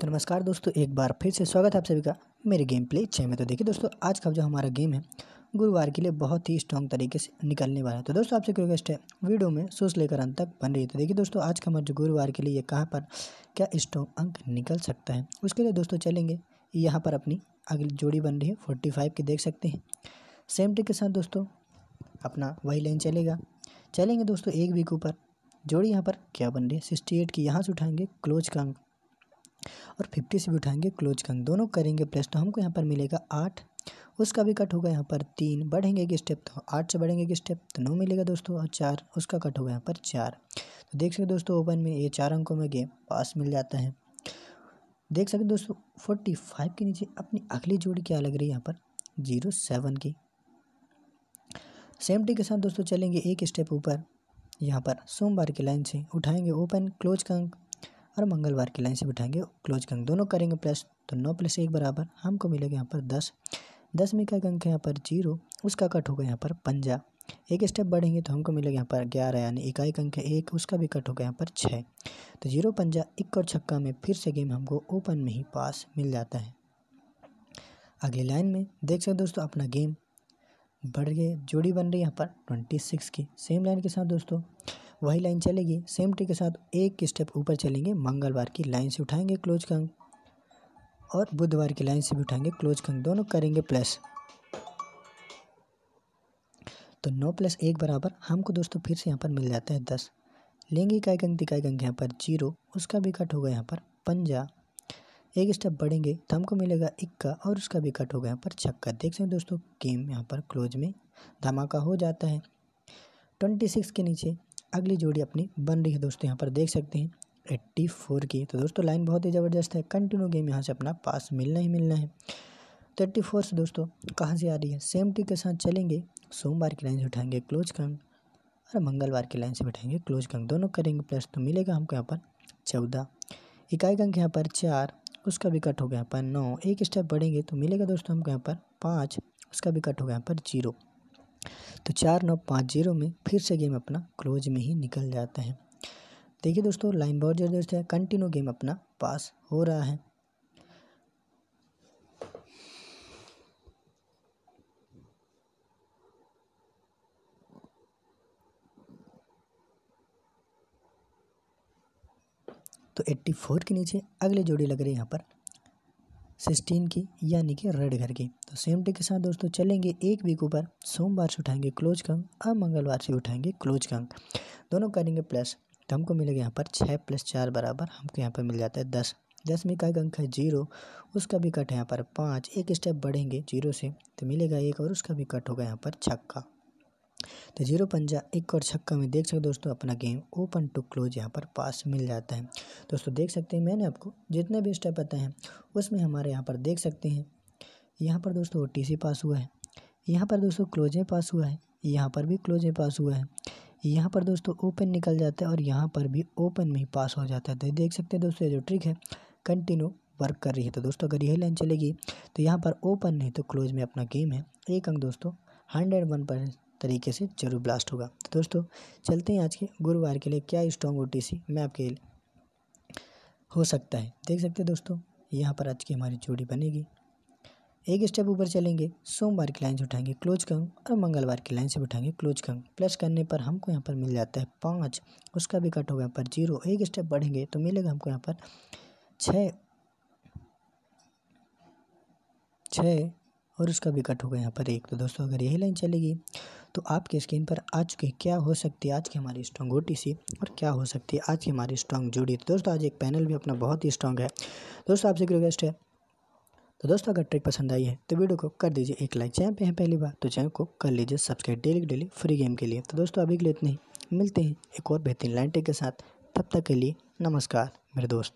तो नमस्कार दोस्तों एक बार फिर से स्वागत है आप सभी का मेरे गेम प्ले छः में तो देखिए दोस्तों आज का जो हमारा गेम है गुरुवार के लिए बहुत ही स्ट्रॉन्ग तरीके से निकलने वाला है तो दोस्तों आपसे रिक्वेस्ट है वीडियो में सोच लेकर अंत तक बन रही है तो देखिए दोस्तों आज का हमारा गुरुवार के लिए ये कहाँ पर क्या स्ट्रॉन्ग अंक निकल सकता है उसके लिए दोस्तों चलेंगे यहाँ पर अपनी अगली जोड़ी बन रही है फोर्टी फाइव की देख सकते हैं सेम टिक के साथ दोस्तों अपना वही लाइन चलेगा चलेंगे दोस्तों एक वीक ऊपर जोड़ी यहाँ पर क्या बन रही है सिक्सटी एट की यहाँ से उठाएंगे क्लोज का अंक और फिफ्टी से भी उठाएंगे क्लोज का अंक दोनों करेंगे प्लस तो हमको यहाँ पर मिलेगा आठ उसका भी कट होगा यहाँ पर तीन बढ़ेंगे एक स्टेप तो आठ से बढ़ेंगे एक स्टेप तो नौ मिलेगा दोस्तों और चार उसका कट होगा यहाँ पर चार तो देख सकते दोस्तों ओपन में ये चार अंकों में गेम पास मिल जाता है देख सकते दोस्तों फोर्टी फाइव के नीचे अपनी अगली जोड़ी क्या लग रही है यहाँ पर जीरो सेवन की सेम टी के साथ दोस्तों चलेंगे एक स्टेप ऊपर यहाँ पर सोमवार की लाइन से उठाएंगे ओपन क्लोज का अंक और मंगलवार की लाइन से बिठाएंगे क्लोज के अंक दोनों करेंगे प्लस तो नौ प्लस एक बराबर हमको मिलेगा यहाँ पर दस दस में का अंक है यहाँ पर जीरो उसका कट होगा यहाँ पर पंजा एक स्टेप बढ़ेंगे तो हमको मिलेगा यहाँ पर ग्यारह यानी इकाई अंक है एक उसका भी कट होगा यहाँ पर छः तो जीरो पंजा एक और छक्का में फिर से गेम हमको ओपन में ही पास मिल जाता है अगली लाइन में देख सकते दोस्तों अपना गेम बढ़ गए जोड़ी बन रही है यहाँ पर ट्वेंटी सिक्स की सेम लाइन के साथ दोस्तों वही लाइन चलेगी सेम टी के साथ एक स्टेप ऊपर चलेंगे मंगलवार की लाइन से उठाएंगे क्लोज कंग और बुधवार की लाइन से भी उठाएंगे क्लोज कंग दोनों करेंगे प्लस तो नौ प्लस एक बराबर हमको दोस्तों फिर से यहाँ पर मिल जाता है दस लेंगे इकाई कंग तिकाई कंग यहाँ पर जीरो उसका भी कट होगा यहाँ पर पंजा एक स्टेप बढ़ेंगे तो हमको मिलेगा इक्का और उसका भी कट होगा यहाँ पर छक्का देख सकते हैं दोस्तों गेम यहाँ पर क्लोज में धमाका हो जाता है ट्वेंटी सिक्स के नीचे अगली जोड़ी अपनी बन रही है दोस्तों यहाँ पर देख सकते हैं एट्टी फोर की तो दोस्तों लाइन बहुत ही ज़बरदस्त है कंटिन्यू गेम यहाँ से अपना पास मिलना ही मिलना है तो एट्टी फोर से दोस्तों कहाँ से आ रही है सेम टी के साथ चलेंगे सोमवार की लाइन से उठाएंगे क्लोज कंग और मंगलवार की लाइन से बैठाएंगे क्लोज कंग दोनों करेंगे प्लस तो मिलेगा हमको यहाँ पर चौदह इकाई कंग यहाँ पर चार उसका भी कट हो गया यहाँ पर नौ एक स्टेप बढ़ेंगे तो मिलेगा दोस्तों हमको यहाँ पर पाँच उसका भी कट हो गया यहाँ पर जीरो तो चार नौ पाँच जीरो में फिर से गेम अपना क्लोज में ही निकल जाता है देखिए दोस्तों लाइन बहुत ज़बरदस्त है कंटिन्यू गेम अपना पास हो रहा है तो 84 के नीचे अगली जोड़ी लग रही है यहाँ पर सिक्सटीन की यानी कि रेड घर की तो सेम डे के साथ दोस्तों चलेंगे एक वीक ऊपर सोमवार से उठाएंगे क्लोज कंग और मंगलवार से उठाएंगे क्लोज का अंक दोनों करेंगे प्लस तो हमको मिलेगा यहाँ पर छः प्लस चार बराबर हमको यहाँ पर मिल जाता है दस दस में का अंक है जीरो उसका भी कट है यहाँ पर पाँच एक स्टेप बढ़ेंगे जीरो से तो मिलेगा एक और उसका भी कट होगा यहाँ पर छक्का तो जीरो पंजा एक और छक्का में देख सकते दोस्तों अपना गेम ओपन टू क्लोज यहाँ पर पास मिल जाता है दोस्तों देख सकते हैं मैंने आपको जितने भी स्टेप बताए हैं उसमें हमारे यहाँ पर देख सकते हैं यहाँ पर दोस्तों ओ पास हुआ है यहाँ पर दोस्तों क्लोजें पास हुआ है यहाँ पर भी क्लोजें पास हुआ है यहाँ पर दोस्तों ओपन निकल जाता है और यहाँ पर भी ओपन में ही पास हो जाता है तो देख सकते हैं दोस्तों ये जो ट्रिक है कंटिन्यू वर्क कर रही है तो दोस्तों अगर यही लाइन चलेगी तो यहाँ पर ओपन नहीं तो क्लोज में अपना गेम है एक अंक दोस्तों हंड्रेड वन परसेंट तरीके से जरूर ब्लास्ट होगा तो दोस्तों चलते हैं आज के गुरुवार के लिए क्या strong O T C map के लिए हो सकता है देख सकते हैं दोस्तों यहाँ पर आज की हमारी जोड़ी बनेगी एक स्टेप ऊपर चलेंगे सोमवार की लाइन से उठाएंगे क्लोज कंग और मंगलवार की लाइन से उठाएंगे क्लोज कंग प्लस करने पर हमको यहाँ पर मिल जाता है पाँच उसका भी कट होगा यहाँ पर जीरो एक स्टेप बढ़ेंगे तो मिलेगा हमको यहाँ पर छः छः और उसका भी कट होगा यहाँ पर एक तो दोस्तों अगर यही लाइन चलेगी तो आपके स्क्रीन पर आ चुके क्या हो सकती है आज की हमारी स्ट्रॉन्ग ओ और क्या हो सकती है आज की हमारी स्ट्रॉन्ग जुड़ी तो दोस्तों आज एक पैनल भी अपना बहुत ही स्ट्रॉन्ग है दोस्तों आपसे एक रिक्वेस्ट है तो दोस्तों अगर ट्रिक पसंद आई है तो वीडियो को कर दीजिए एक लाइक चैनल पे हैं पहली बार तो चैनल को कर लीजिए subscribe daily daily free game के लिए तो दोस्तों अभी के लिए इतने ही मिलते हैं एक और बेहतरीन लाइन टेक के साथ तब तक के लिए नमस्कार मेरे दोस्त